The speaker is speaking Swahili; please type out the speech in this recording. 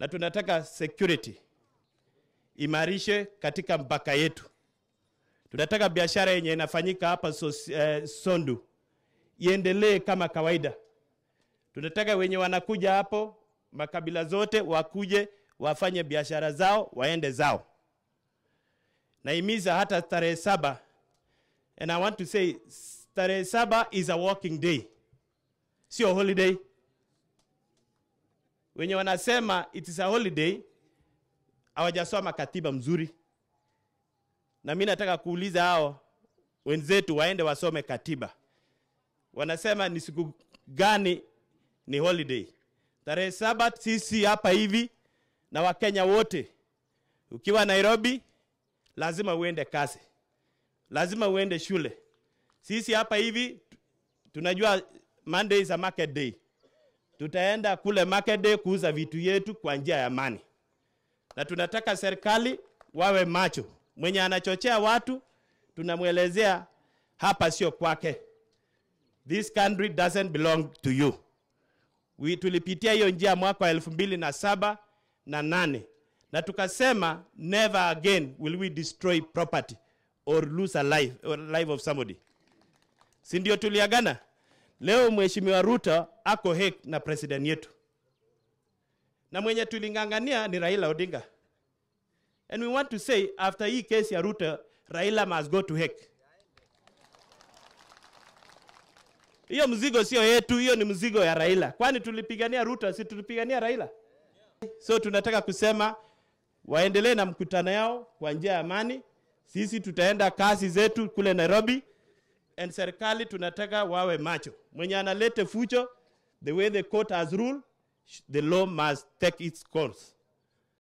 na tunataka security imarishe katika mpaka yetu. Tunataka biashara yenye inafanyika hapa so, eh, Sondu iendelee kama kawaida. Tunataka wenye wanakuja hapo makabila zote wakuje wafanye biashara zao waende zao. Naimiza hata tarehe saba, and I want to say tarehe saba is a working day, sio holiday wenye wanasema it is a holiday hawajasoma katiba mzuri, na mi nataka kuuliza hao wenzetu waende wasome katiba. Wanasema ni siku gani ni holiday? Tarehe saba sisi hapa hivi na Wakenya wote, ukiwa Nairobi lazima uende kazi, lazima uende shule. Sisi hapa hivi tunajua Monday is a market day tutaenda kule market kuuza vitu yetu kwa njia ya amani, na tunataka serikali wawe macho. Mwenye anachochea watu tunamwelezea hapa sio kwake, this country doesn't belong to you. We tulipitia hiyo njia mwaka wa elfu mbili na saba na nane na tukasema never again will we destroy property or lose a life or life of somebody, si ndio tuliagana? Leo Mheshimiwa Ruto ako hek na president yetu, na mwenye tulingangania ni Raila Odinga. And we want to say after hii kesi ya Ruto, Raila must go to hek. Hiyo mzigo sio yetu, hiyo ni mzigo ya Raila, kwani tulipigania Ruto, si tulipigania Raila? So tunataka kusema waendelee na mkutano yao kwa njia ya amani. Sisi tutaenda kasi zetu kule Nairobi and serikali tunataka wawe macho. Mwenye analete fucho the way the court has ruled, the law must take its course.